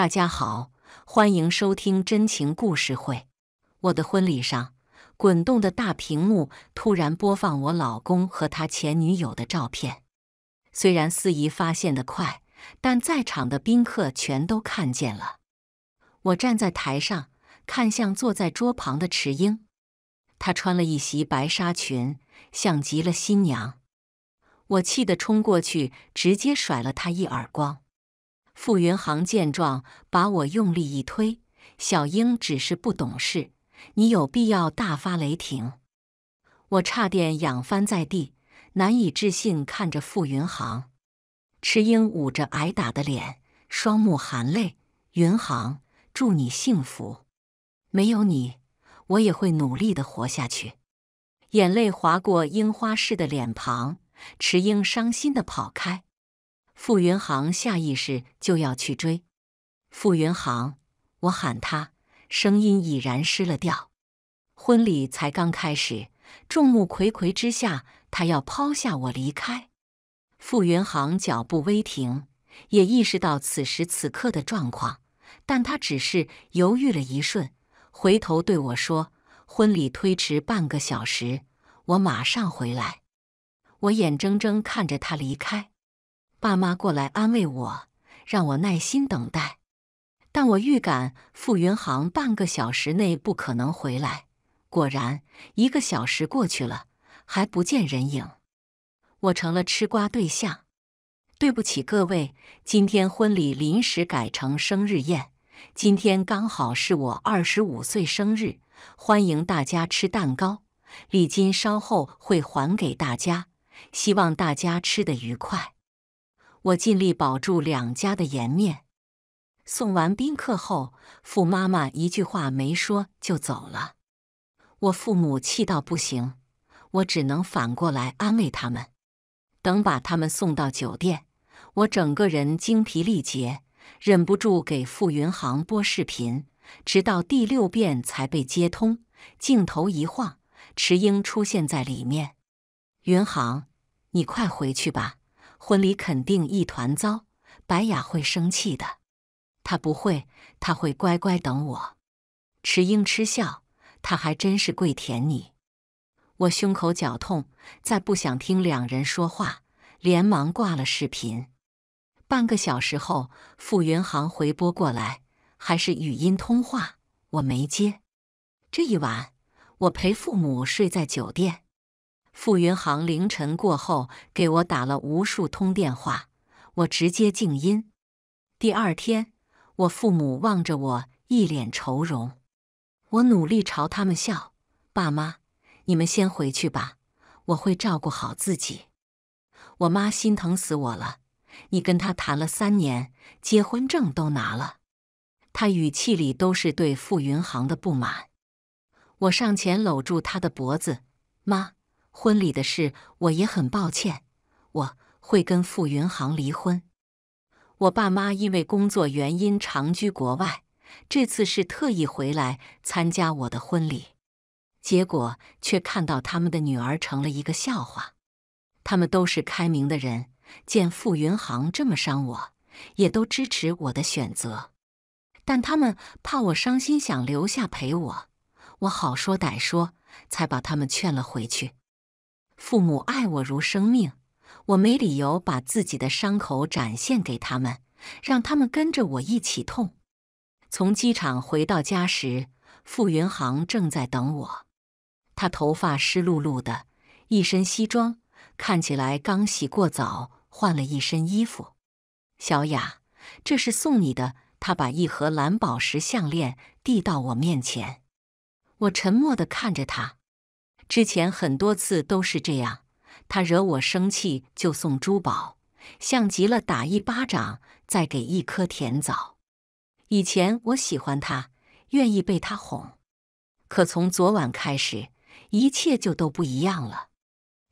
大家好，欢迎收听真情故事会。我的婚礼上，滚动的大屏幕突然播放我老公和他前女友的照片。虽然司仪发现的快，但在场的宾客全都看见了。我站在台上，看向坐在桌旁的池英，她穿了一袭白纱裙，像极了新娘。我气得冲过去，直接甩了她一耳光。傅云航见状，把我用力一推。小英只是不懂事，你有必要大发雷霆？我差点仰翻在地，难以置信看着傅云航。池英捂着挨打的脸，双目含泪。云航，祝你幸福。没有你，我也会努力的活下去。眼泪划过樱花似的脸庞，池英伤心的跑开。傅云杭下意识就要去追，傅云杭，我喊他，声音已然失了调。婚礼才刚开始，众目睽睽之下，他要抛下我离开。傅云杭脚步微停，也意识到此时此刻的状况，但他只是犹豫了一瞬，回头对我说：“婚礼推迟半个小时，我马上回来。”我眼睁睁看着他离开。爸妈过来安慰我，让我耐心等待。但我预感傅云航半个小时内不可能回来。果然，一个小时过去了，还不见人影，我成了吃瓜对象。对不起各位，今天婚礼临时改成生日宴，今天刚好是我二十五岁生日，欢迎大家吃蛋糕，礼金稍后会还给大家，希望大家吃得愉快。我尽力保住两家的颜面。送完宾客后，傅妈妈一句话没说就走了。我父母气到不行，我只能反过来安慰他们。等把他们送到酒店，我整个人精疲力竭，忍不住给傅云航拨视频，直到第六遍才被接通。镜头一晃，池英出现在里面。云航，你快回去吧。婚礼肯定一团糟，白雅会生气的。他不会，他会乖乖等我。池英嗤笑，他还真是跪舔你。我胸口绞痛，再不想听两人说话，连忙挂了视频。半个小时后，傅云航回拨过来，还是语音通话，我没接。这一晚，我陪父母睡在酒店。傅云航凌晨过后给我打了无数通电话，我直接静音。第二天，我父母望着我一脸愁容，我努力朝他们笑：“爸妈，你们先回去吧，我会照顾好自己。”我妈心疼死我了，你跟他谈了三年，结婚证都拿了，她语气里都是对傅云航的不满。我上前搂住他的脖子：“妈。”婚礼的事，我也很抱歉。我会跟傅云航离婚。我爸妈因为工作原因长居国外，这次是特意回来参加我的婚礼，结果却看到他们的女儿成了一个笑话。他们都是开明的人，见傅云航这么伤我，也都支持我的选择。但他们怕我伤心，想留下陪我，我好说歹说才把他们劝了回去。父母爱我如生命，我没理由把自己的伤口展现给他们，让他们跟着我一起痛。从机场回到家时，傅云杭正在等我。他头发湿漉漉的，一身西装，看起来刚洗过澡，换了一身衣服。小雅，这是送你的。他把一盒蓝宝石项链递到我面前，我沉默的看着他。之前很多次都是这样，他惹我生气就送珠宝，像极了打一巴掌再给一颗甜枣。以前我喜欢他，愿意被他哄，可从昨晚开始，一切就都不一样了。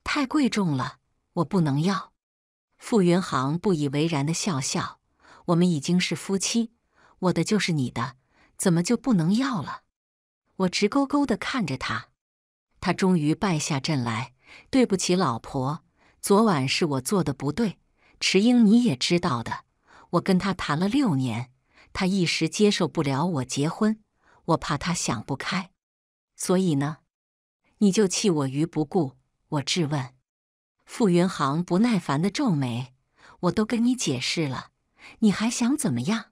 太贵重了，我不能要。傅云航不以为然的笑笑：“我们已经是夫妻，我的就是你的，怎么就不能要了？”我直勾勾的看着他。他终于败下阵来。对不起，老婆，昨晚是我做的不对。池英，你也知道的，我跟他谈了六年，他一时接受不了我结婚，我怕他想不开，所以呢，你就弃我于不顾。我质问傅云航，不耐烦的皱眉。我都跟你解释了，你还想怎么样？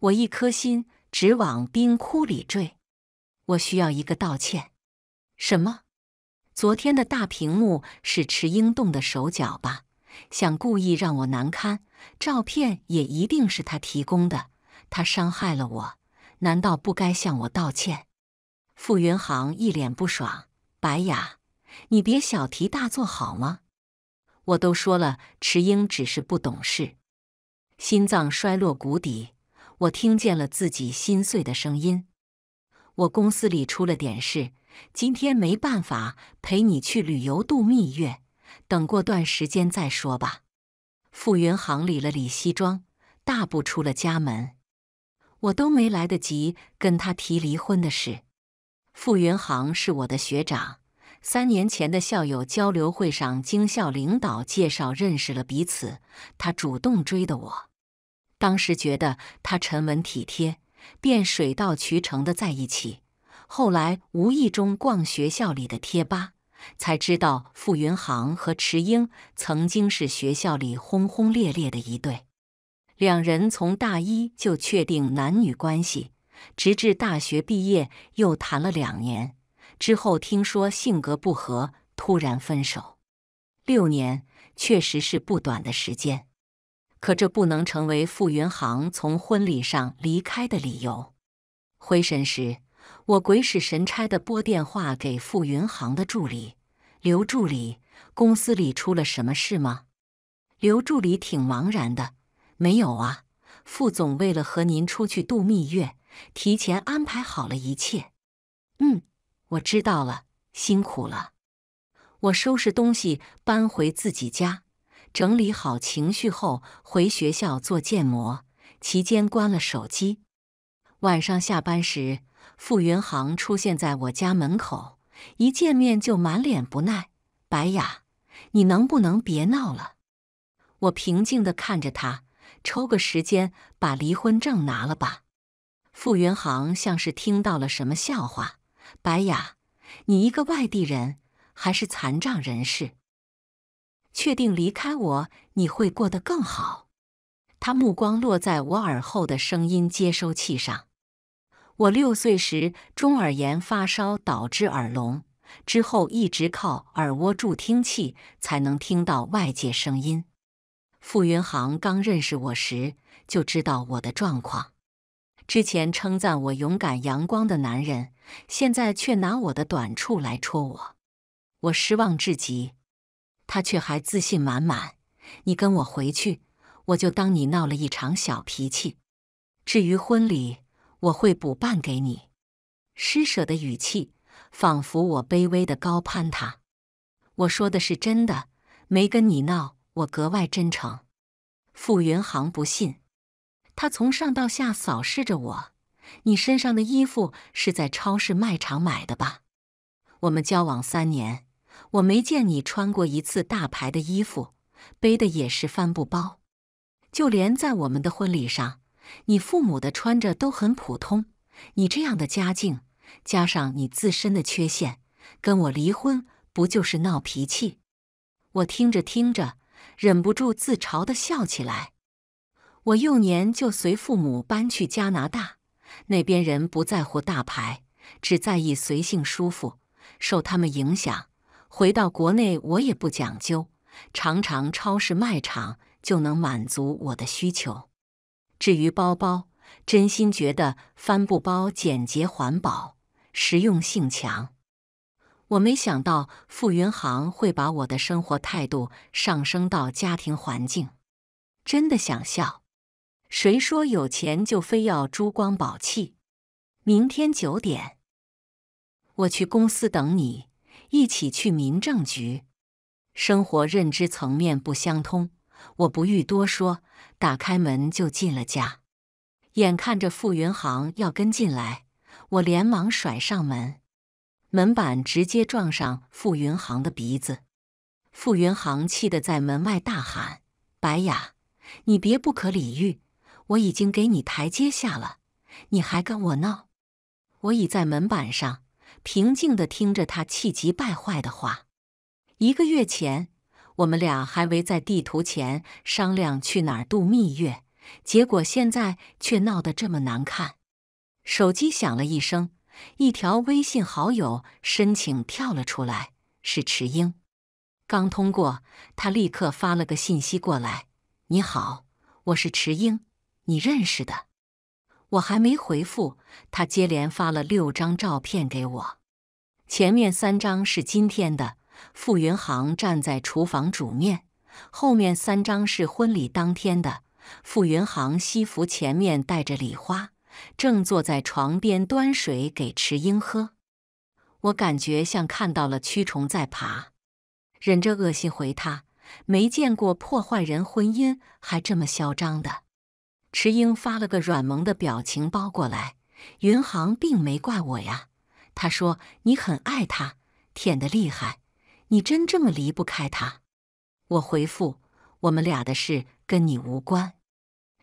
我一颗心直往冰窟里坠。我需要一个道歉。什么？昨天的大屏幕是池英动的手脚吧？想故意让我难堪？照片也一定是他提供的。他伤害了我，难道不该向我道歉？傅云航一脸不爽：“白雅，你别小题大做好吗？我都说了，池英只是不懂事，心脏衰落谷底。我听见了自己心碎的声音。我公司里出了点事。”今天没办法陪你去旅游度蜜月，等过段时间再说吧。傅云航理了理西装，大步出了家门。我都没来得及跟他提离婚的事。傅云航是我的学长，三年前的校友交流会上，经校领导介绍认识了彼此，他主动追的我。当时觉得他沉稳体贴，便水到渠成的在一起。后来无意中逛学校里的贴吧，才知道傅云杭和池英曾经是学校里轰轰烈烈的一对。两人从大一就确定男女关系，直至大学毕业又谈了两年。之后听说性格不合，突然分手。六年确实是不短的时间，可这不能成为傅云杭从婚礼上离开的理由。回神时。我鬼使神差的拨电话给傅云航的助理刘助理，公司里出了什么事吗？刘助理挺茫然的，没有啊。副总为了和您出去度蜜月，提前安排好了一切。嗯，我知道了，辛苦了。我收拾东西搬回自己家，整理好情绪后回学校做建模，期间关了手机。晚上下班时。傅云杭出现在我家门口，一见面就满脸不耐。白雅，你能不能别闹了？我平静地看着他，抽个时间把离婚证拿了吧。傅云杭像是听到了什么笑话：“白雅，你一个外地人，还是残障人士，确定离开我你会过得更好？”他目光落在我耳后的声音接收器上。我六岁时中耳炎发烧导致耳聋，之后一直靠耳蜗助听器才能听到外界声音。傅云航刚认识我时就知道我的状况，之前称赞我勇敢阳光的男人，现在却拿我的短处来戳我，我失望至极。他却还自信满满：“你跟我回去，我就当你闹了一场小脾气。至于婚礼……”我会补办给你，施舍的语气，仿佛我卑微的高攀他。我说的是真的，没跟你闹，我格外真诚。傅云航不信，他从上到下扫视着我。你身上的衣服是在超市卖场买的吧？我们交往三年，我没见你穿过一次大牌的衣服，背的也是帆布包，就连在我们的婚礼上。你父母的穿着都很普通，你这样的家境，加上你自身的缺陷，跟我离婚不就是闹脾气？我听着听着，忍不住自嘲地笑起来。我幼年就随父母搬去加拿大，那边人不在乎大牌，只在意随性舒服。受他们影响，回到国内我也不讲究，常常超市卖场就能满足我的需求。至于包包，真心觉得帆布包简洁环保，实用性强。我没想到傅云航会把我的生活态度上升到家庭环境，真的想笑。谁说有钱就非要珠光宝气？明天九点，我去公司等你，一起去民政局。生活认知层面不相通，我不欲多说。打开门就进了家，眼看着傅云航要跟进来，我连忙甩上门，门板直接撞上傅云航的鼻子。傅云航气得在门外大喊：“白雅，你别不可理喻！我已经给你台阶下了，你还跟我闹！”我倚在门板上，平静地听着他气急败坏的话。一个月前。我们俩还围在地图前商量去哪儿度蜜月，结果现在却闹得这么难看。手机响了一声，一条微信好友申请跳了出来，是迟英。刚通过，他立刻发了个信息过来：“你好，我是迟英，你认识的。”我还没回复，他接连发了六张照片给我，前面三张是今天的。傅云杭站在厨房煮面，后面三张是婚礼当天的。傅云杭西服前面带着礼花，正坐在床边端水给池英喝。我感觉像看到了蛆虫在爬，忍着恶心回他：没见过破坏人婚姻还这么嚣张的。池英发了个软萌的表情包过来，云杭并没怪我呀，他说你很爱他，舔得厉害。你真这么离不开他？我回复：我们俩的事跟你无关。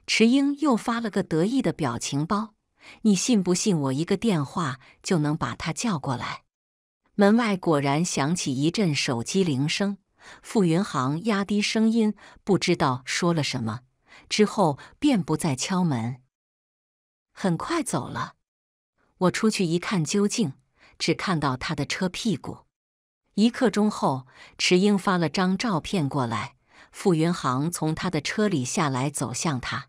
池英又发了个得意的表情包。你信不信我一个电话就能把他叫过来？门外果然响起一阵手机铃声。傅云航压低声音，不知道说了什么，之后便不再敲门，很快走了。我出去一看究竟，只看到他的车屁股。一刻钟后，池英发了张照片过来。傅云航从他的车里下来，走向他。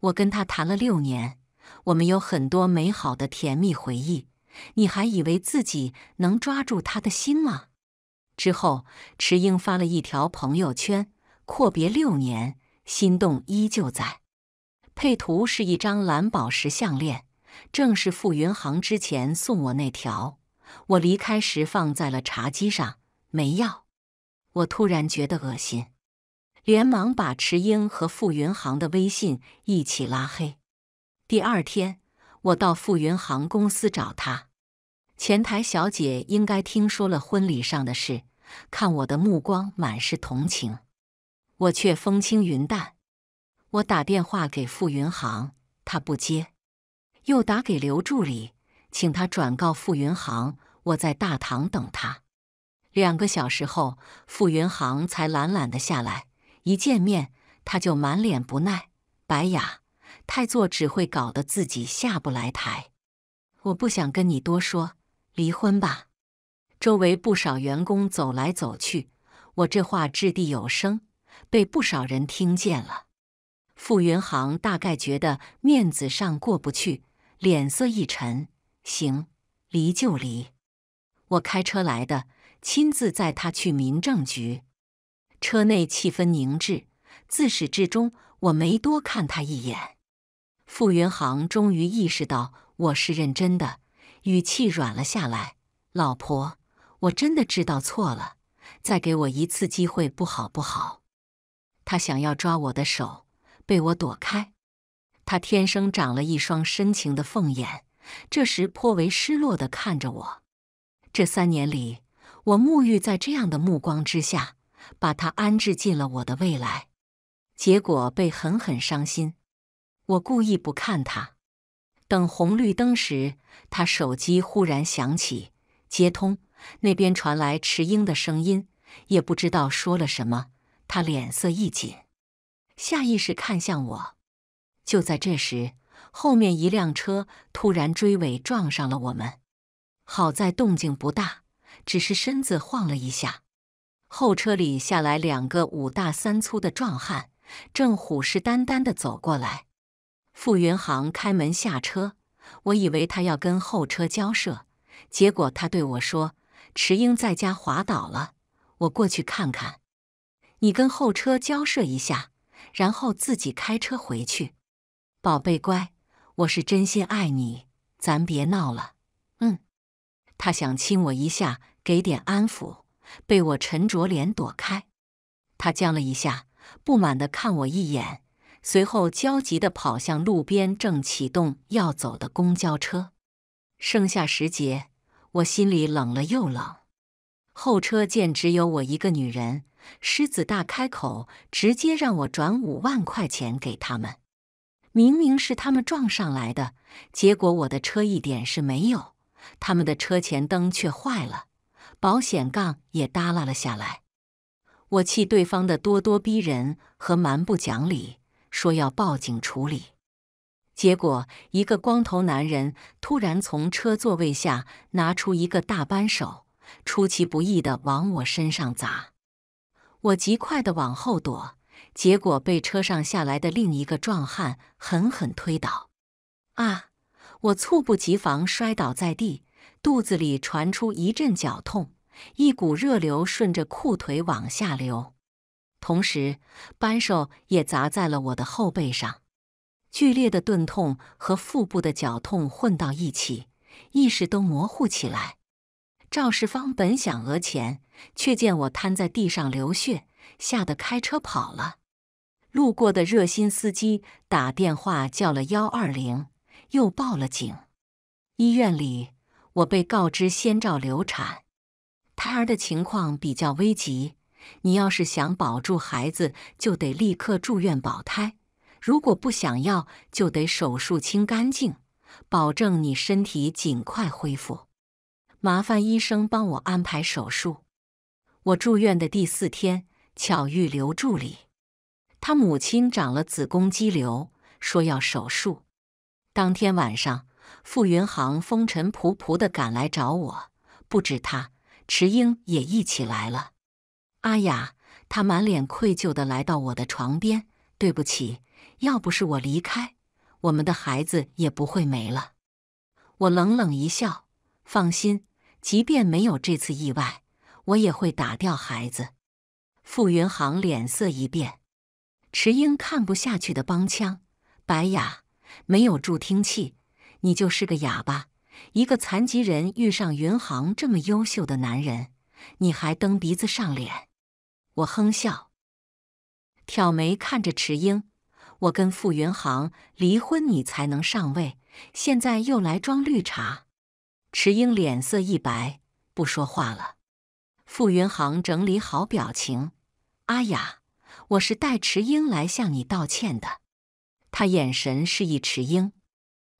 我跟他谈了六年，我们有很多美好的甜蜜回忆。你还以为自己能抓住他的心吗？之后，池英发了一条朋友圈：“阔别六年，心动依旧在。”配图是一张蓝宝石项链，正是傅云航之前送我那条。我离开时放在了茶几上，没要。我突然觉得恶心，连忙把池英和傅云航的微信一起拉黑。第二天，我到傅云航公司找他，前台小姐应该听说了婚礼上的事，看我的目光满是同情，我却风轻云淡。我打电话给傅云航，他不接，又打给刘助理，请他转告傅云航。我在大堂等他。两个小时后，傅云航才懒懒的下来。一见面，他就满脸不耐：“白雅，太作只会搞得自己下不来台。我不想跟你多说，离婚吧。”周围不少员工走来走去，我这话掷地有声，被不少人听见了。傅云航大概觉得面子上过不去，脸色一沉：“行，离就离。”我开车来的，亲自载他去民政局。车内气氛凝滞，自始至终我没多看他一眼。傅云航终于意识到我是认真的，语气软了下来：“老婆，我真的知道错了，再给我一次机会，不好不好。”他想要抓我的手，被我躲开。他天生长了一双深情的凤眼，这时颇为失落的看着我。这三年里，我沐浴在这样的目光之下，把他安置进了我的未来，结果被狠狠伤心。我故意不看他。等红绿灯时，他手机忽然响起，接通，那边传来池英的声音，也不知道说了什么。他脸色一紧，下意识看向我。就在这时，后面一辆车突然追尾撞上了我们。好在动静不大，只是身子晃了一下。后车里下来两个五大三粗的壮汉，正虎视眈眈地走过来。傅云航开门下车，我以为他要跟后车交涉，结果他对我说：“池英在家滑倒了，我过去看看。你跟后车交涉一下，然后自己开车回去。宝贝乖，我是真心爱你，咱别闹了。”他想亲我一下，给点安抚，被我沉着脸躲开。他僵了一下，不满的看我一眼，随后焦急的跑向路边正启动要走的公交车。盛夏时节，我心里冷了又冷。后车见只有我一个女人，狮子大开口，直接让我转五万块钱给他们。明明是他们撞上来的，结果我的车一点事没有。他们的车前灯却坏了，保险杠也耷拉了下来。我气对方的咄咄逼人和蛮不讲理，说要报警处理。结果，一个光头男人突然从车座位下拿出一个大扳手，出其不意地往我身上砸。我极快地往后躲，结果被车上下来的另一个壮汉狠狠推倒。啊！我猝不及防摔倒在地，肚子里传出一阵绞痛，一股热流顺着裤腿往下流，同时扳手也砸在了我的后背上，剧烈的钝痛和腹部的绞痛混到一起，意识都模糊起来。肇事方本想讹钱，却见我瘫在地上流血，吓得开车跑了。路过的热心司机打电话叫了幺二零。又报了警。医院里，我被告知先兆流产，胎儿的情况比较危急。你要是想保住孩子，就得立刻住院保胎；如果不想要，就得手术清干净，保证你身体尽快恢复。麻烦医生帮我安排手术。我住院的第四天，巧遇刘助理，他母亲长了子宫肌瘤，说要手术。当天晚上，傅云航风尘仆仆的赶来找我，不止他，迟英也一起来了。阿雅，他满脸愧疚的来到我的床边：“对不起，要不是我离开，我们的孩子也不会没了。”我冷冷一笑：“放心，即便没有这次意外，我也会打掉孩子。”傅云航脸色一变，迟英看不下去的帮腔：“白雅。”没有助听器，你就是个哑巴。一个残疾人遇上云航这么优秀的男人，你还蹬鼻子上脸？我哼笑，挑眉看着迟英。我跟傅云航离婚，你才能上位。现在又来装绿茶。迟英脸色一白，不说话了。傅云航整理好表情，阿雅，我是带迟英来向你道歉的。他眼神示意池英，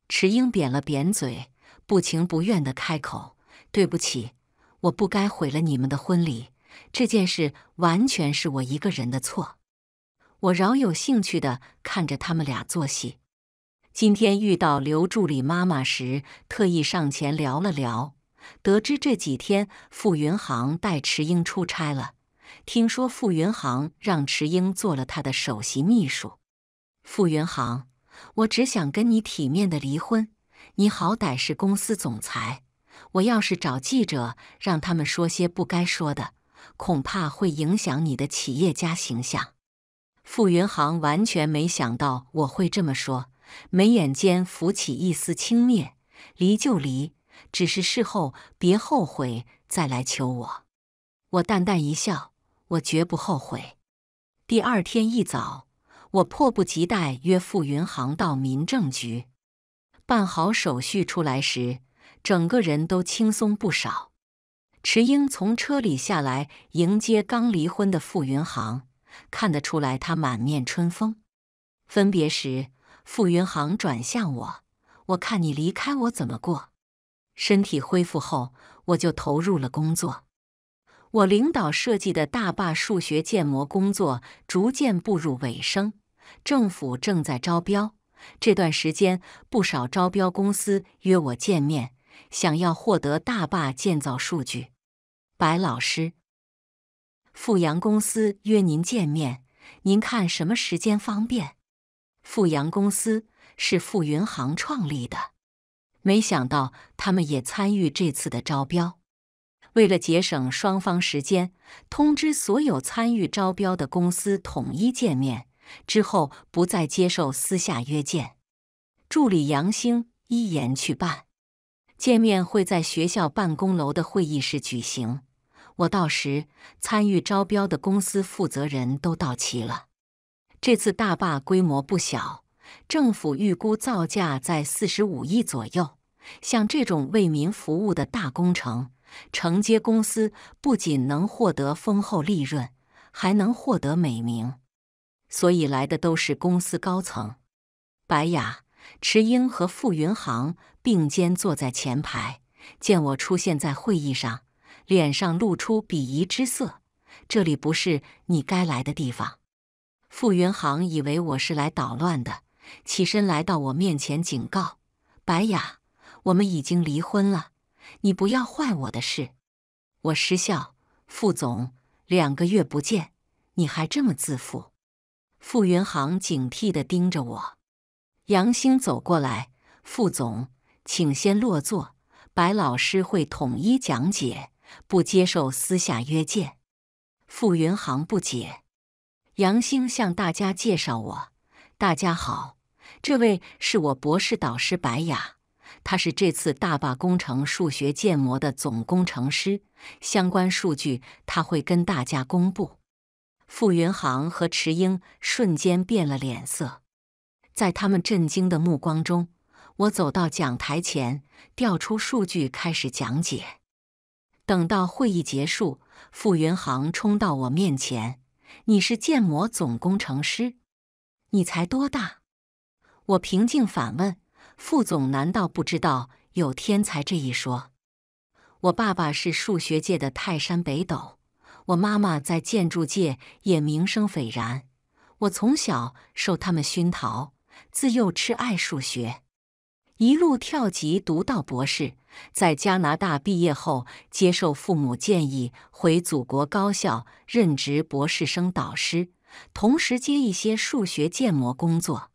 池英扁了扁嘴，不情不愿的开口：“对不起，我不该毁了你们的婚礼，这件事完全是我一个人的错。”我饶有兴趣的看着他们俩做戏。今天遇到刘助理妈妈时，特意上前聊了聊，得知这几天傅云航带池英出差了，听说傅云航让池英做了他的首席秘书。傅云航，我只想跟你体面的离婚。你好歹是公司总裁，我要是找记者让他们说些不该说的，恐怕会影响你的企业家形象。傅云航完全没想到我会这么说，眉眼间浮起一丝轻蔑：“离就离，只是事后别后悔再来求我。”我淡淡一笑：“我绝不后悔。”第二天一早。我迫不及待约傅云航到民政局，办好手续出来时，整个人都轻松不少。迟英从车里下来迎接刚离婚的傅云航，看得出来他满面春风。分别时，傅云航转向我：“我看你离开我怎么过？”身体恢复后，我就投入了工作。我领导设计的大坝数学建模工作逐渐步入尾声。政府正在招标，这段时间不少招标公司约我见面，想要获得大坝建造数据。白老师，富阳公司约您见面，您看什么时间方便？富阳公司是富云航创立的，没想到他们也参与这次的招标。为了节省双方时间，通知所有参与招标的公司统一见面。之后不再接受私下约见，助理杨兴依言去办。见面会在学校办公楼的会议室举行，我到时参与招标的公司负责人都到齐了。这次大坝规模不小，政府预估造价在四十五亿左右。像这种为民服务的大工程，承接公司不仅能获得丰厚利润，还能获得美名。所以来的都是公司高层，白雅、池英和傅云航并肩坐在前排。见我出现在会议上，脸上露出鄙夷之色。这里不是你该来的地方。傅云航以为我是来捣乱的，起身来到我面前警告：“白雅，我们已经离婚了，你不要坏我的事。”我失笑：“傅总，两个月不见，你还这么自负。”傅云航警惕地盯着我。杨兴走过来：“傅总，请先落座。白老师会统一讲解，不接受私下约见。”傅云航不解。杨兴向大家介绍：“我，大家好，这位是我博士导师白雅，他是这次大坝工程数学建模的总工程师，相关数据他会跟大家公布。”傅云航和池英瞬间变了脸色，在他们震惊的目光中，我走到讲台前，调出数据开始讲解。等到会议结束，傅云航冲到我面前：“你是建模总工程师，你才多大？”我平静反问：“傅总，难道不知道有天才这一说？我爸爸是数学界的泰山北斗。”我妈妈在建筑界也名声斐然，我从小受他们熏陶，自幼痴爱数学，一路跳级读到博士，在加拿大毕业后，接受父母建议回祖国高校任职博士生导师，同时接一些数学建模工作。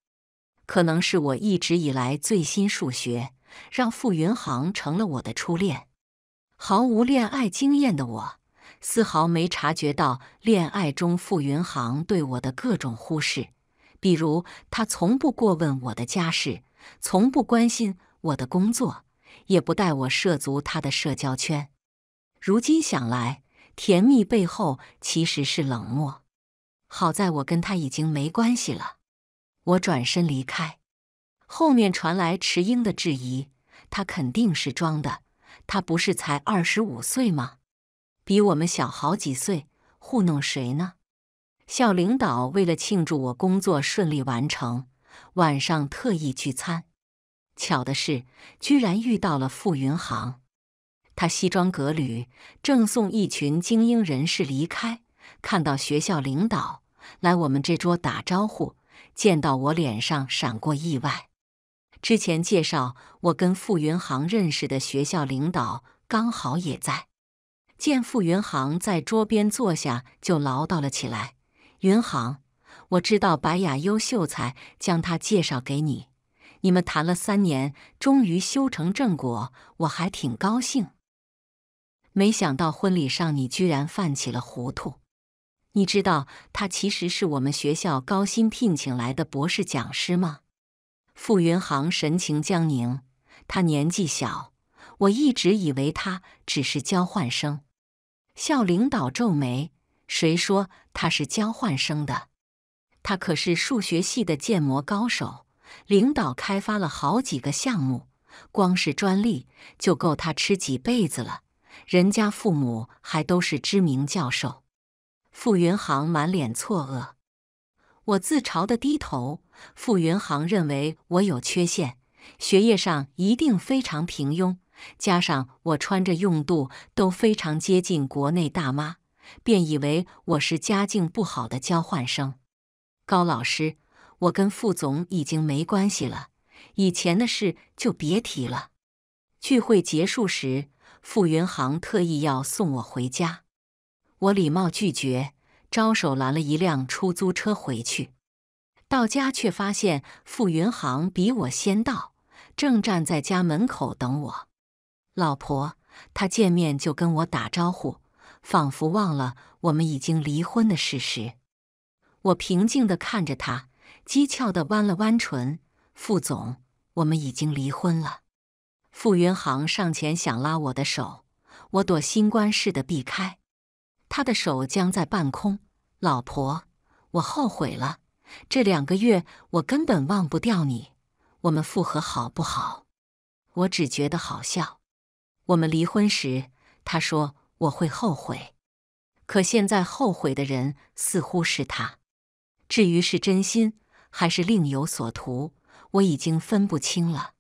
可能是我一直以来最新数学，让傅云航成了我的初恋。毫无恋爱经验的我。丝毫没察觉到恋爱中傅云航对我的各种忽视，比如他从不过问我的家事，从不关心我的工作，也不带我涉足他的社交圈。如今想来，甜蜜背后其实是冷漠。好在我跟他已经没关系了。我转身离开，后面传来迟英的质疑：“他肯定是装的，他不是才二十五岁吗？”比我们小好几岁，糊弄谁呢？校领导为了庆祝我工作顺利完成，晚上特意聚餐。巧的是，居然遇到了傅云航。他西装革履，正送一群精英人士离开，看到学校领导来我们这桌打招呼，见到我脸上闪过意外。之前介绍我跟傅云航认识的学校领导刚好也在。见傅云航在桌边坐下，就唠叨了起来：“云航，我知道白雅优秀才将他介绍给你，你们谈了三年，终于修成正果，我还挺高兴。没想到婚礼上你居然犯起了糊涂。你知道他其实是我们学校高薪聘请来的博士讲师吗？”傅云航神情僵凝，他年纪小，我一直以为他只是交换生。校领导皱眉：“谁说他是交换生的？他可是数学系的建模高手，领导开发了好几个项目，光是专利就够他吃几辈子了。人家父母还都是知名教授。”傅云航满脸错愕，我自嘲的低头。傅云航认为我有缺陷，学业上一定非常平庸。加上我穿着用度都非常接近国内大妈，便以为我是家境不好的交换生。高老师，我跟傅总已经没关系了，以前的事就别提了。聚会结束时，傅云航特意要送我回家，我礼貌拒绝，招手拦了一辆出租车回去。到家却发现傅云航比我先到，正站在家门口等我。老婆，他见面就跟我打招呼，仿佛忘了我们已经离婚的事实。我平静的看着他，讥诮的弯了弯唇。副总，我们已经离婚了。傅云航上前想拉我的手，我躲新冠似的避开，他的手僵在半空。老婆，我后悔了，这两个月我根本忘不掉你。我们复合好不好？我只觉得好笑。我们离婚时，他说我会后悔，可现在后悔的人似乎是他。至于是真心还是另有所图，我已经分不清了，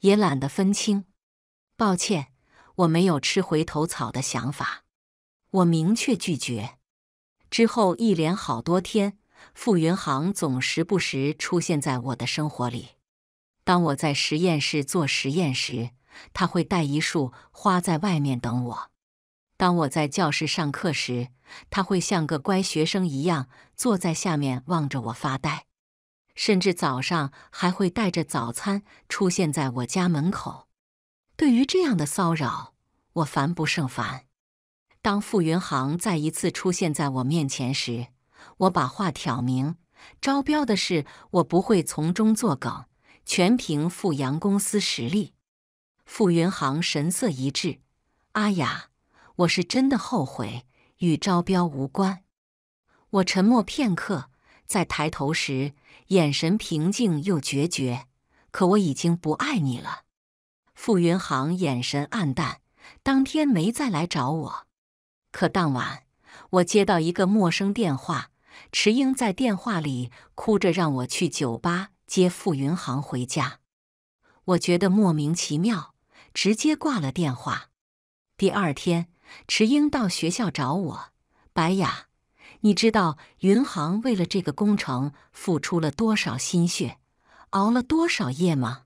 也懒得分清。抱歉，我没有吃回头草的想法，我明确拒绝。之后一连好多天，傅云航总时不时出现在我的生活里。当我在实验室做实验时，他会带一束花在外面等我。当我在教室上课时，他会像个乖学生一样坐在下面望着我发呆。甚至早上还会带着早餐出现在我家门口。对于这样的骚扰，我烦不胜烦。当傅云杭再一次出现在我面前时，我把话挑明：招标的事我不会从中作梗，全凭富阳公司实力。傅云杭神色一滞，“阿雅，我是真的后悔，与招标无关。”我沉默片刻，在抬头时，眼神平静又决绝。可我已经不爱你了。傅云杭眼神黯淡，当天没再来找我。可当晚，我接到一个陌生电话，池英在电话里哭着让我去酒吧接傅云杭回家。我觉得莫名其妙。直接挂了电话。第二天，池英到学校找我。白雅，你知道云航为了这个工程付出了多少心血，熬了多少夜吗？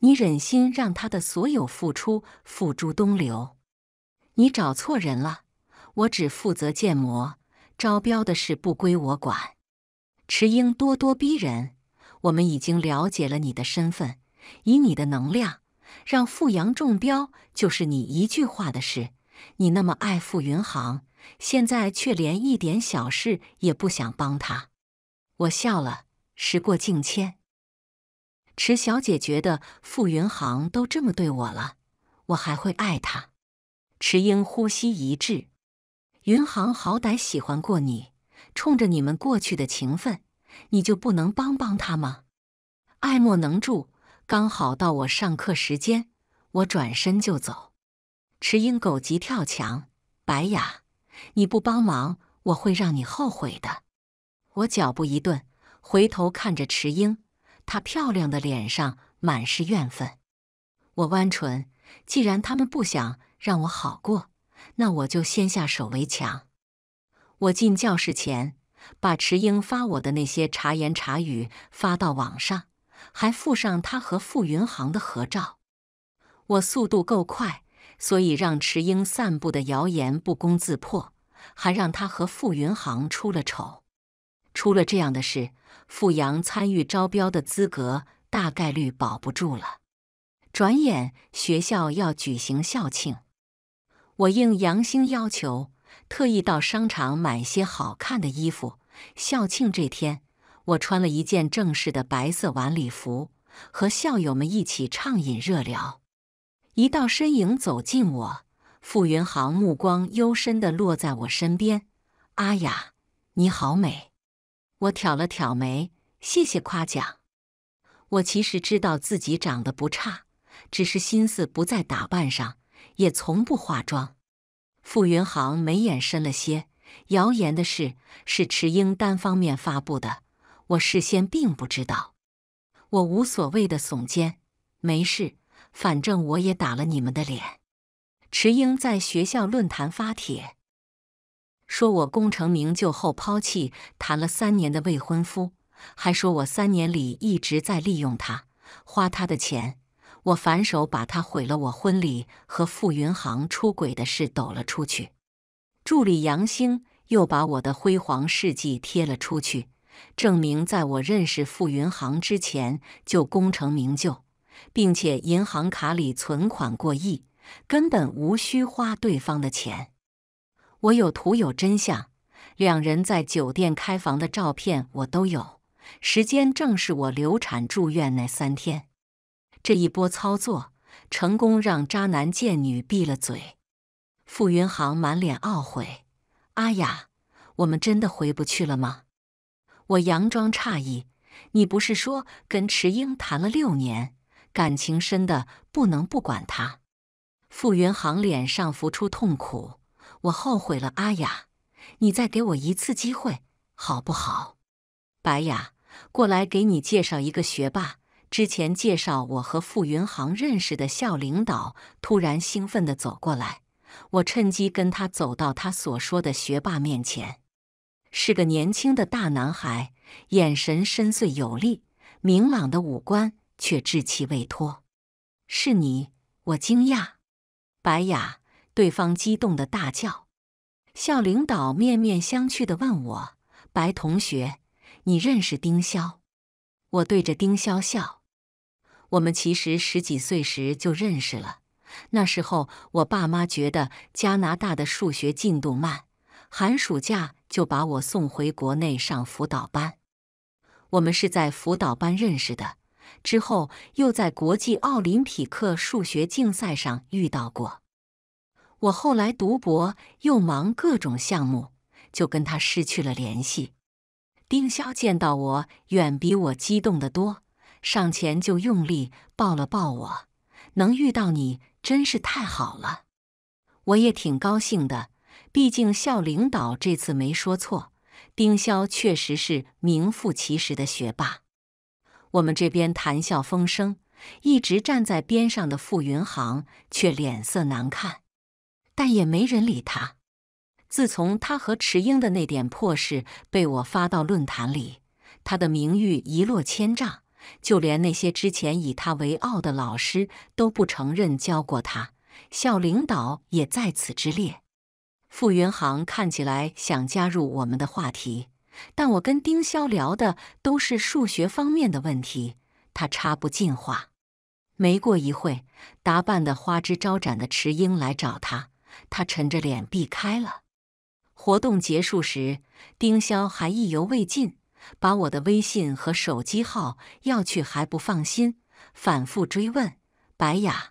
你忍心让他的所有付出付诸东流？你找错人了，我只负责建模，招标的事不归我管。池英咄咄逼人。我们已经了解了你的身份，以你的能量。让富阳中标就是你一句话的事。你那么爱傅云航，现在却连一点小事也不想帮他。我笑了。时过境迁，池小姐觉得傅云航都这么对我了，我还会爱他？池英呼吸一滞。云航好歹喜欢过你，冲着你们过去的情分，你就不能帮帮他吗？爱莫能助。刚好到我上课时间，我转身就走。池英狗急跳墙，白雅，你不帮忙，我会让你后悔的。我脚步一顿，回头看着池英，她漂亮的脸上满是怨愤。我弯唇，既然他们不想让我好过，那我就先下手为强。我进教室前，把池英发我的那些茶言茶语发到网上。还附上他和傅云航的合照。我速度够快，所以让池英散布的谣言不攻自破，还让他和傅云航出了丑。出了这样的事，傅阳参与招标的资格大概率保不住了。转眼学校要举行校庆，我应杨星要求，特意到商场买些好看的衣服。校庆这天。我穿了一件正式的白色晚礼服，和校友们一起畅饮热聊。一道身影走近我，傅云杭目光幽深的落在我身边。“阿雅，你好美。”我挑了挑眉，谢谢夸奖。我其实知道自己长得不差，只是心思不在打扮上，也从不化妆。傅云杭眉眼深了些，谣言的事是池英单方面发布的。我事先并不知道，我无所谓的耸肩，没事，反正我也打了你们的脸。池英在学校论坛发帖，说我功成名就后抛弃谈了三年的未婚夫，还说我三年里一直在利用他，花他的钱。我反手把他毁了，我婚礼和傅云航出轨的事抖了出去。助理杨星又把我的辉煌事迹贴了出去。证明在我认识傅云航之前就功成名就，并且银行卡里存款过亿，根本无需花对方的钱。我有图有真相，两人在酒店开房的照片我都有，时间正是我流产住院那三天。这一波操作成功让渣男贱女闭了嘴。傅云航满脸懊悔：“阿雅，我们真的回不去了吗？”我佯装诧异：“你不是说跟池英谈了六年，感情深的不能不管他？”傅云航脸上浮出痛苦：“我后悔了，阿雅，你再给我一次机会，好不好？”白雅，过来，给你介绍一个学霸。之前介绍我和傅云航认识的校领导突然兴奋的走过来，我趁机跟他走到他所说的学霸面前。是个年轻的大男孩，眼神深邃有力，明朗的五官却稚气未脱。是你，我惊讶。白雅，对方激动的大叫。校领导面面相觑的问我：“白同学，你认识丁潇？”我对着丁潇笑。我们其实十几岁时就认识了。那时候我爸妈觉得加拿大的数学进度慢。寒暑假就把我送回国内上辅导班，我们是在辅导班认识的，之后又在国际奥林匹克数学竞赛上遇到过。我后来读博又忙各种项目，就跟他失去了联系。丁霄见到我远比我激动的多，上前就用力抱了抱我。能遇到你真是太好了，我也挺高兴的。毕竟校领导这次没说错，丁霄确实是名副其实的学霸。我们这边谈笑风生，一直站在边上的傅云航却脸色难看，但也没人理他。自从他和迟英的那点破事被我发到论坛里，他的名誉一落千丈，就连那些之前以他为傲的老师都不承认教过他，校领导也在此之列。傅云航看起来想加入我们的话题，但我跟丁霄聊的都是数学方面的问题，他插不进话。没过一会打扮的花枝招展的池英来找他，他沉着脸避开了。活动结束时，丁霄还意犹未尽，把我的微信和手机号要去还不放心，反复追问白雅：“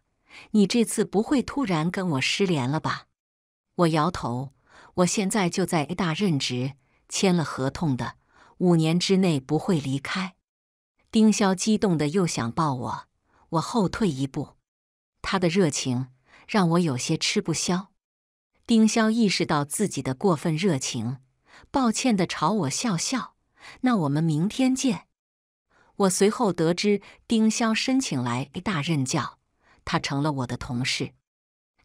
你这次不会突然跟我失联了吧？”我摇头，我现在就在 A 大任职，签了合同的，五年之内不会离开。丁霄激动的又想抱我，我后退一步，他的热情让我有些吃不消。丁霄意识到自己的过分热情，抱歉的朝我笑笑，那我们明天见。我随后得知，丁霄申请来 A 大任教，他成了我的同事。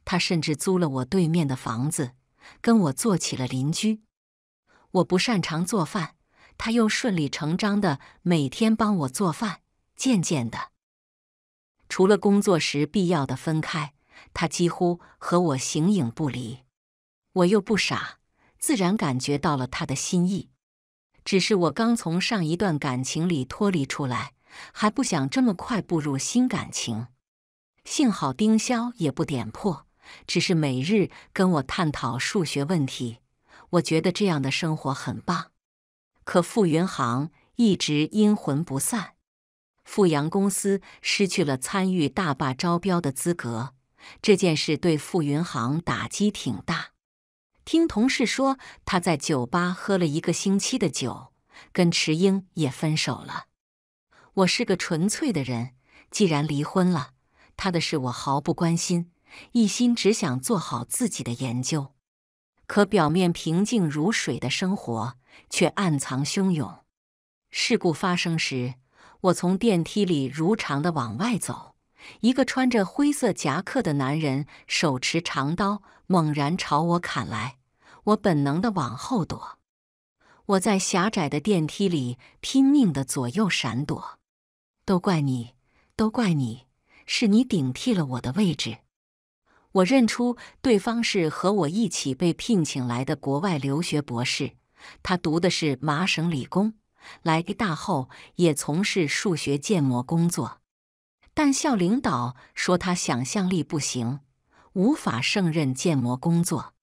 他甚至租了我对面的房子，跟我做起了邻居。我不擅长做饭，他又顺理成章地每天帮我做饭。渐渐的，除了工作时必要的分开，他几乎和我形影不离。我又不傻，自然感觉到了他的心意。只是我刚从上一段感情里脱离出来，还不想这么快步入新感情。幸好丁霄也不点破。只是每日跟我探讨数学问题，我觉得这样的生活很棒。可傅云航一直阴魂不散，富阳公司失去了参与大坝招标的资格，这件事对傅云航打击挺大。听同事说，他在酒吧喝了一个星期的酒，跟池英也分手了。我是个纯粹的人，既然离婚了，他的事我毫不关心。一心只想做好自己的研究，可表面平静如水的生活却暗藏汹涌。事故发生时，我从电梯里如常的往外走，一个穿着灰色夹克的男人手持长刀猛然朝我砍来，我本能的往后躲。我在狭窄的电梯里拼命的左右闪躲。都怪你，都怪你，是你顶替了我的位置。我认出对方是和我一起被聘请来的国外留学博士，他读的是麻省理工，来大后也从事数学建模工作，但校领导说他想象力不行，无法胜任建模工作。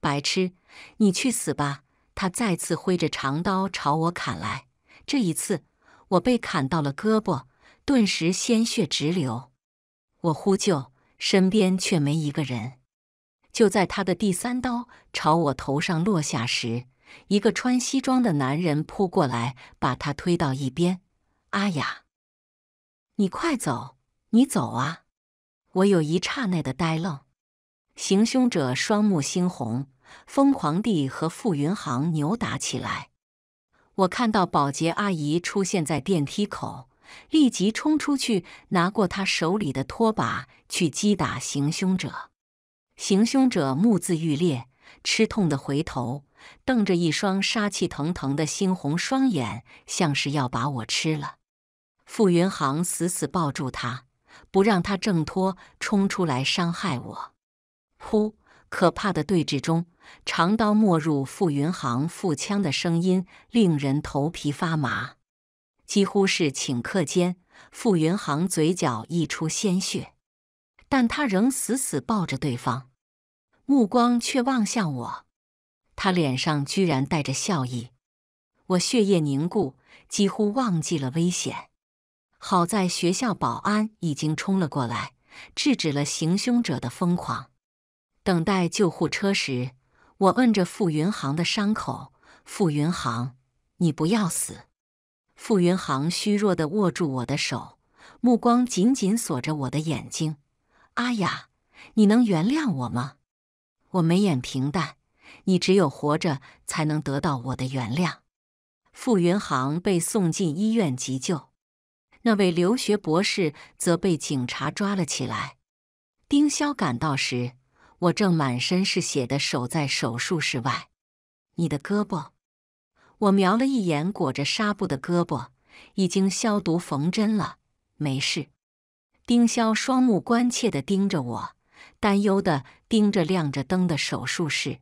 白痴，你去死吧！他再次挥着长刀朝我砍来，这一次我被砍到了胳膊，顿时鲜血直流，我呼救。身边却没一个人。就在他的第三刀朝我头上落下时，一个穿西装的男人扑过来，把他推到一边。“阿雅，你快走，你走啊！”我有一刹那的呆愣。行凶者双目猩红，疯狂地和傅云杭扭打起来。我看到保洁阿姨出现在电梯口。立即冲出去，拿过他手里的拖把去击打行凶者。行凶者目眦欲裂，吃痛的回头，瞪着一双杀气腾腾的猩红双眼，像是要把我吃了。傅云杭死死抱住他，不让他挣脱，冲出来伤害我。噗！可怕的对峙中，长刀没入傅云杭腹腔的声音，令人头皮发麻。几乎是顷刻间，傅云航嘴角溢出鲜血，但他仍死死抱着对方，目光却望向我。他脸上居然带着笑意。我血液凝固，几乎忘记了危险。好在学校保安已经冲了过来，制止了行凶者的疯狂。等待救护车时，我摁着傅云航的伤口：“傅云航，你不要死。”傅云航虚弱的握住我的手，目光紧紧锁着我的眼睛。阿雅，你能原谅我吗？我眉眼平淡。你只有活着，才能得到我的原谅。傅云航被送进医院急救，那位留学博士则被警察抓了起来。丁霄赶到时，我正满身是血的守在手术室外。你的胳膊。我瞄了一眼裹着纱布的胳膊，已经消毒缝针了，没事。丁潇双目关切的盯着我，担忧的盯着亮着灯的手术室。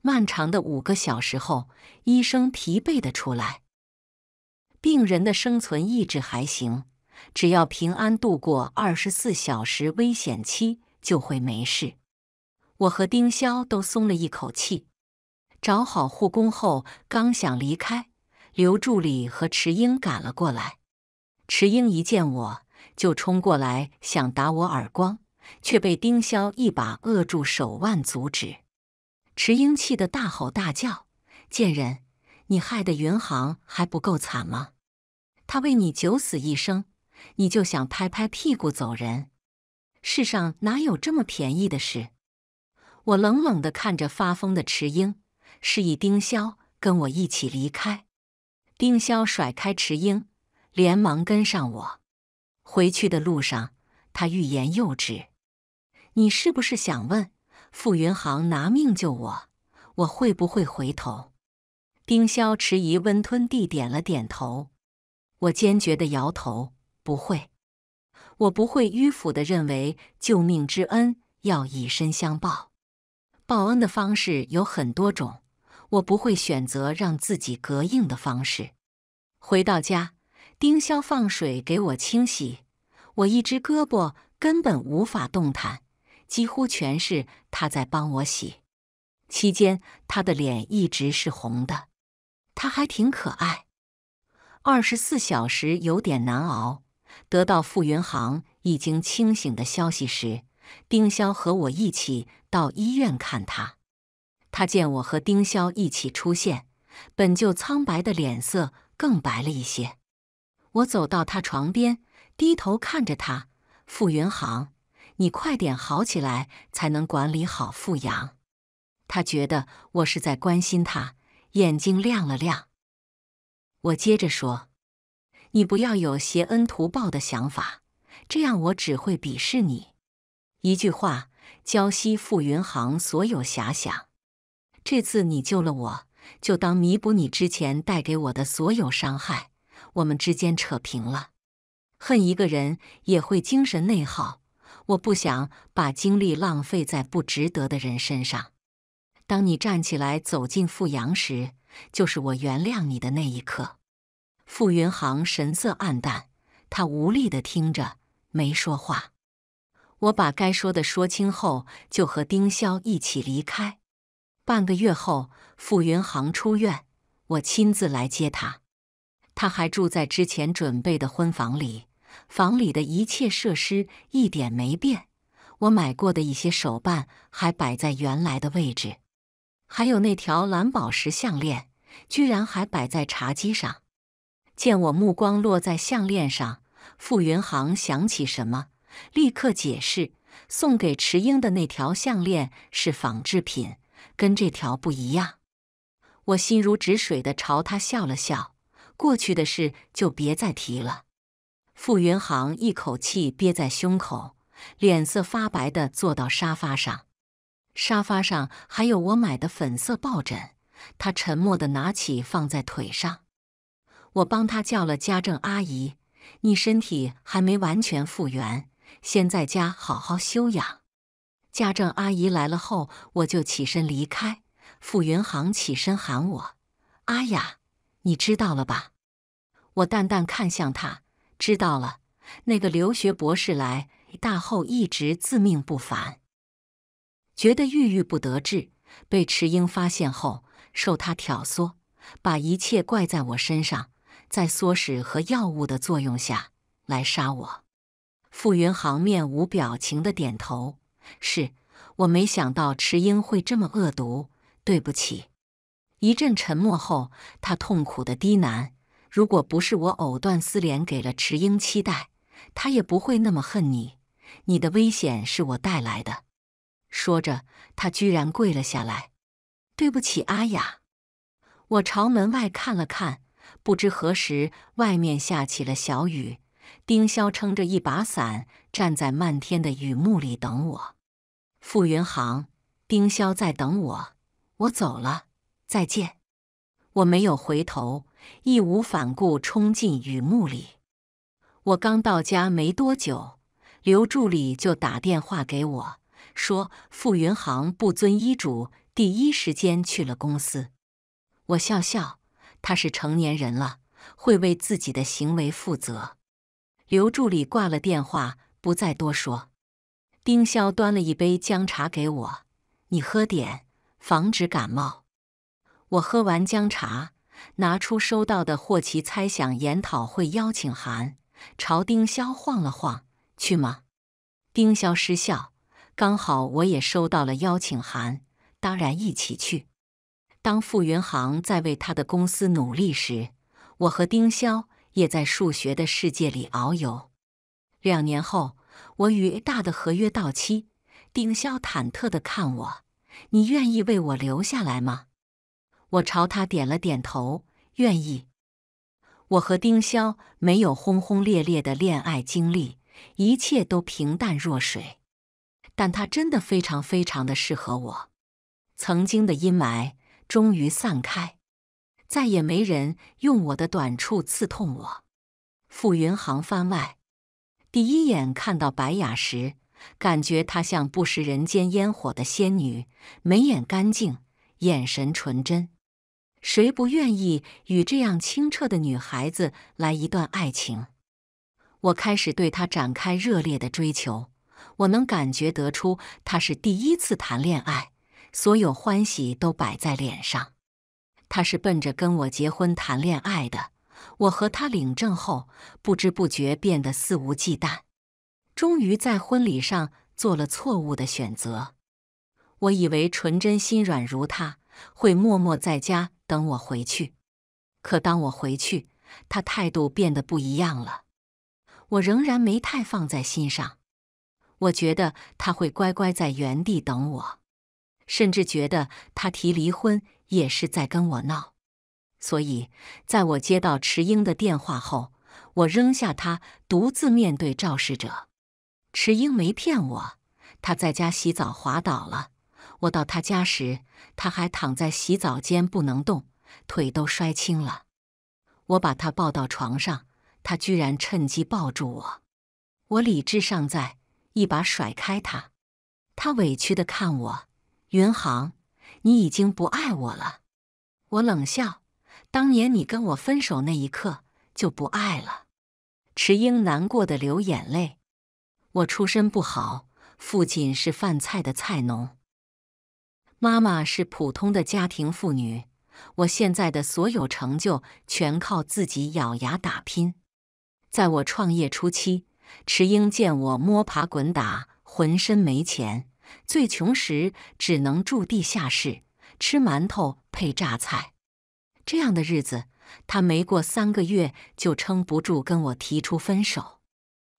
漫长的五个小时后，医生疲惫的出来，病人的生存意志还行，只要平安度过二十四小时危险期，就会没事。我和丁潇都松了一口气。找好护工后，刚想离开，刘助理和池英赶了过来。池英一见我就冲过来，想打我耳光，却被丁霄一把扼住手腕阻止。池英气得大吼大叫：“贱人，你害得云航还不够惨吗？他为你九死一生，你就想拍拍屁股走人？世上哪有这么便宜的事？”我冷冷的看着发疯的池英。示意丁霄跟我一起离开。丁霄甩开迟英，连忙跟上我。回去的路上，他欲言又止：“你是不是想问傅云航拿命救我，我会不会回头？”丁霄迟疑，温吞地点了点头。我坚决地摇头：“不会，我不会迂腐的认为救命之恩要以身相报。报恩的方式有很多种。”我不会选择让自己膈应的方式。回到家，丁霄放水给我清洗，我一只胳膊根本无法动弹，几乎全是他在帮我洗。期间，他的脸一直是红的，他还挺可爱。二十四小时有点难熬。得到傅云航已经清醒的消息时，丁霄和我一起到医院看他。他见我和丁霄一起出现，本就苍白的脸色更白了一些。我走到他床边，低头看着他：“傅云航，你快点好起来，才能管理好傅阳。”他觉得我是在关心他，眼睛亮了亮。我接着说：“你不要有挟恩图报的想法，这样我只会鄙视你。”一句话浇熄傅云航所有遐想。这次你救了我，就当弥补你之前带给我的所有伤害，我们之间扯平了。恨一个人也会精神内耗，我不想把精力浪费在不值得的人身上。当你站起来走进富阳时，就是我原谅你的那一刻。傅云航神色黯淡，他无力的听着，没说话。我把该说的说清后，就和丁霄一起离开。半个月后，傅云航出院，我亲自来接他。他还住在之前准备的婚房里，房里的一切设施一点没变。我买过的一些手办还摆在原来的位置，还有那条蓝宝石项链，居然还摆在茶几上。见我目光落在项链上，傅云航想起什么，立刻解释：送给池英的那条项链是仿制品。跟这条不一样，我心如止水的朝他笑了笑。过去的事就别再提了。傅云航一口气憋在胸口，脸色发白的坐到沙发上。沙发上还有我买的粉色抱枕，他沉默的拿起放在腿上。我帮他叫了家政阿姨。你身体还没完全复原，先在家好好休养。家政阿姨来了后，我就起身离开。傅云航起身喊我：“阿雅，你知道了吧？”我淡淡看向他，知道了。那个留学博士来大后，一直自命不凡，觉得郁郁不得志，被池英发现后，受他挑唆，把一切怪在我身上，在唆使和药物的作用下，来杀我。傅云航面无表情的点头。是我没想到池英会这么恶毒，对不起。一阵沉默后，他痛苦的低喃：“如果不是我藕断丝连给了池英期待，他也不会那么恨你。你的危险是我带来的。”说着，他居然跪了下来。“对不起，阿雅。”我朝门外看了看，不知何时外面下起了小雨。丁霄撑着一把伞，站在漫天的雨幕里等我。傅云杭，丁霄在等我，我走了，再见。我没有回头，义无反顾冲进雨幕里。我刚到家没多久，刘助理就打电话给我，说傅云杭不遵医嘱，第一时间去了公司。我笑笑，他是成年人了，会为自己的行为负责。刘助理挂了电话，不再多说。丁霄端了一杯姜茶给我，你喝点，防止感冒。我喝完姜茶，拿出收到的霍奇猜想研讨会邀请函，朝丁霄晃了晃：“去吗？”丁霄失笑：“刚好我也收到了邀请函，当然一起去。”当傅云航在为他的公司努力时，我和丁潇也在数学的世界里遨游。两年后。我与 A 大的合约到期，丁霄忐忑地看我：“你愿意为我留下来吗？”我朝他点了点头：“愿意。”我和丁霄没有轰轰烈烈的恋爱经历，一切都平淡若水。但他真的非常非常的适合我。曾经的阴霾终于散开，再也没人用我的短处刺痛我。傅云航番外。第一眼看到白雅时，感觉她像不食人间烟火的仙女，眉眼干净，眼神纯真。谁不愿意与这样清澈的女孩子来一段爱情？我开始对她展开热烈的追求。我能感觉得出，她是第一次谈恋爱，所有欢喜都摆在脸上。她是奔着跟我结婚谈恋爱的。我和他领证后，不知不觉变得肆无忌惮，终于在婚礼上做了错误的选择。我以为纯真心软如他会默默在家等我回去，可当我回去，他态度变得不一样了。我仍然没太放在心上，我觉得他会乖乖在原地等我，甚至觉得他提离婚也是在跟我闹。所以，在我接到池英的电话后，我扔下他，独自面对肇事者。池英没骗我，他在家洗澡滑倒了。我到他家时，他还躺在洗澡间，不能动，腿都摔青了。我把他抱到床上，他居然趁机抱住我。我理智尚在，一把甩开他。他委屈的看我：“云航，你已经不爱我了。”我冷笑。当年你跟我分手那一刻就不爱了，池英难过的流眼泪。我出身不好，父亲是饭菜的菜农，妈妈是普通的家庭妇女。我现在的所有成就全靠自己咬牙打拼。在我创业初期，池英见我摸爬滚打，浑身没钱，最穷时只能住地下室，吃馒头配榨菜。这样的日子，他没过三个月就撑不住，跟我提出分手。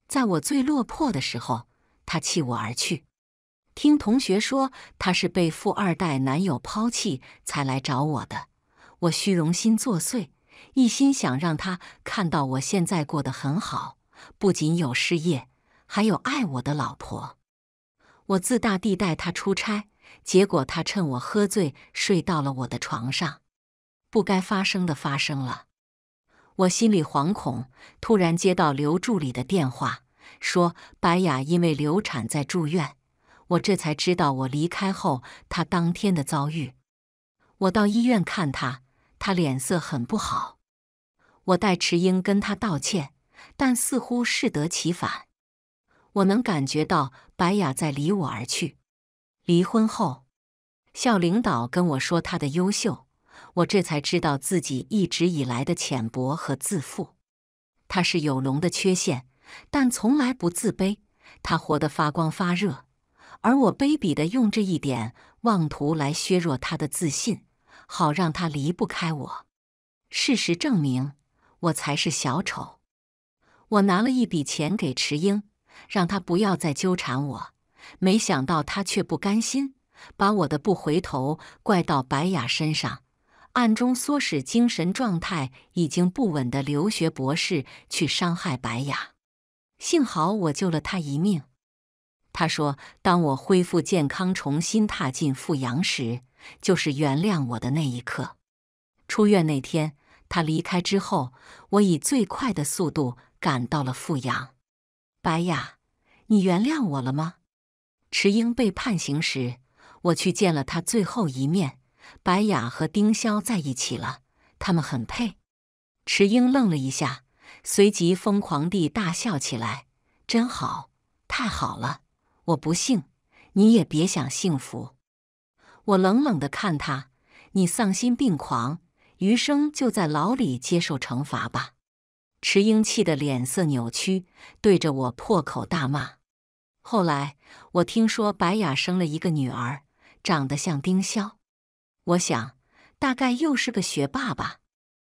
在我最落魄的时候，他弃我而去。听同学说，他是被富二代男友抛弃才来找我的。我虚荣心作祟，一心想让他看到我现在过得很好，不仅有事业，还有爱我的老婆。我自大地带他出差，结果他趁我喝醉睡到了我的床上。不该发生的发生了，我心里惶恐。突然接到刘助理的电话，说白雅因为流产在住院。我这才知道我离开后她当天的遭遇。我到医院看她，她脸色很不好。我代迟英跟她道歉，但似乎适得其反。我能感觉到白雅在离我而去。离婚后，校领导跟我说她的优秀。我这才知道自己一直以来的浅薄和自负。他是有龙的缺陷，但从来不自卑。他活得发光发热，而我卑鄙的用这一点妄图来削弱他的自信，好让他离不开我。事实证明，我才是小丑。我拿了一笔钱给池英，让他不要再纠缠我。没想到他却不甘心，把我的不回头怪到白雅身上。暗中唆使精神状态已经不稳的留学博士去伤害白雅，幸好我救了他一命。他说：“当我恢复健康，重新踏进富阳时，就是原谅我的那一刻。”出院那天，他离开之后，我以最快的速度赶到了富阳。白雅，你原谅我了吗？池英被判刑时，我去见了他最后一面。白雅和丁霄在一起了，他们很配。池英愣了一下，随即疯狂地大笑起来。真好，太好了！我不幸，你也别想幸福。我冷冷地看他，你丧心病狂，余生就在牢里接受惩罚吧。池英气得脸色扭曲，对着我破口大骂。后来我听说白雅生了一个女儿，长得像丁霄。我想，大概又是个学霸吧。